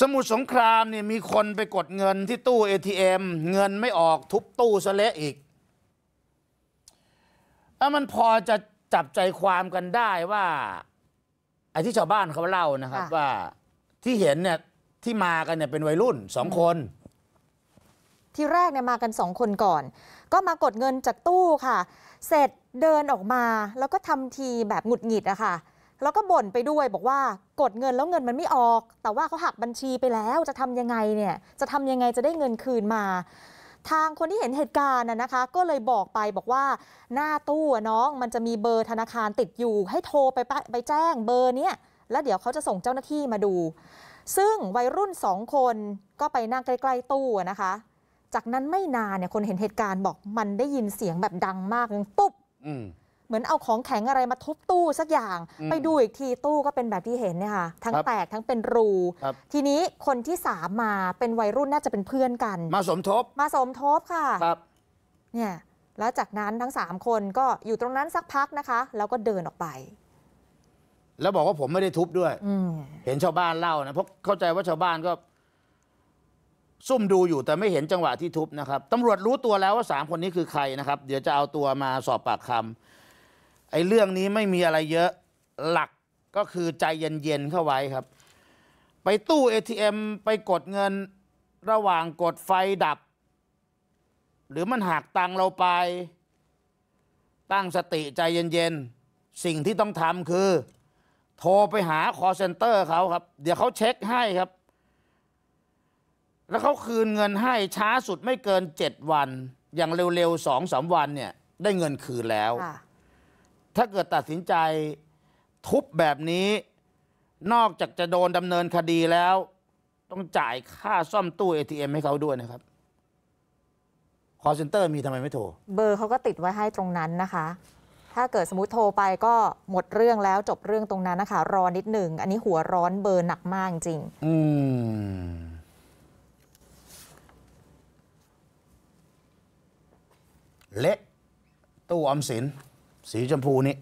สมุทรสงครามเนี่ยมีคนไปกดเงินที่ตู้ ATM เงินไม่ออกทุบตู้ซะและอีกถ้ามันพอจะจับใจความกันได้ว่าไอ้ที่ชาวบ้านเขาเล่านะครับว่าที่เห็นเนี่ยที่มากันเนี่ยเป็นวัยรุ่นสองคน ที่แรกเนี่ยมากันสองคนก่อน ก็มากดเงินจากตู้ค่ะ เสร็จเดินออกมาแล้วก็ทำทีแบบหงุดหงิดอะค่ะแล้วก็บ่นไปด้วยบอกว่ากดเงินแล้วเงินมันไม่ออก แต่ว่าเขาหักบัญชีไปแล้วจะทำยังไงเนี่ยจะทำยังไงจะได้เงินคืนมา ทางคนที่เห็นเหตุการณ์นะคะ ก็เลยบอกไปบอกว่าหน้าตู้น้องมันจะมีเบอร์ธนาคารติดอยู่ให้โทรไปไปแจ้งเบอร์เนี้ยแล้วเดี๋ยวเขาจะส่งเจ้าหน้าที่มาดู ซึ่งวัยรุ่นสองคนก็ไปนั่งใกล้ๆตู้นะคะ จากนั้นไม่นานเนี่ยคนเห็นเหตุการณ์บอกมันได้ยินเสียงแบบดังมากเลยปุ๊บเหมือนเอาของแข็งอะไรมาทุบตู้สักอย่างไปดูอีกทีตู้ก็เป็นแบบที่เห็นเนี่ยค่ะทั้งแตกทั้งเป็นรู ทีนี้คนที่สามมาเป็นวัยรุ่นน่าจะเป็นเพื่อนกัน มาสมทบ มาสมทบค่ะครับ เนี่ยแล้วจากนั้นทั้งสามคนก็อยู่ตรงนั้นสักพักนะคะ แล้วก็เดินออกไป แล้วบอกว่าผมไม่ได้ทุบด้วยเห็นชาวบ้านเล่านะเพราะเข้าใจว่าชาวบ้านก็ ซุ่มดูอยู่แต่ไม่เห็นจังหวะที่ทุบนะครับตำรวจรู้ตัวแล้วว่าสามคนนี้คือใครนะครับ เดี๋ยวจะเอาตัวมาสอบปากคำไอ้เรื่องนี้ไม่มีอะไรเยอะ หลักก็คือใจเย็นๆเข้าไว้ครับ ไปตู้ ATM ไปกดเงินระหว่างกดไฟดับ หรือมันหักตังเราไป ตั้งสติใจเย็นๆ สิ่งที่ต้องทำคือ โทรไปหาคอเซ็นเตอร์เขาครับ เดี๋ยวเขาเช็คให้ครับ แล้วเขาคืนเงินให้ช้าสุดไม่เกินเจ็ดวัน อย่างเร็วๆสองสามวันเนี่ยได้เงินคืนแล้วถ้าเกิดตัดสินใจทุบแบบนี้ นอกจากจะโดนดำเนินคดีแล้ว ต้องจ่ายค่าซ่อมตู้ ATM ให้เขาด้วยนะครับคอเซ็นเตอร์มีทำไมไม่โทรเบอร์เขาก็ติดไว้ให้ตรงนั้นนะคะ ถ้าเกิดสมมติโทรไปก็หมดเรื่องแล้วจบเรื่องตรงนั้นนะคะ รอนิดหนึ่ง อันนี้หัวร้อนเบอร์หนักมากจริงอืมเละตู้ออมสินสีชมพูนี้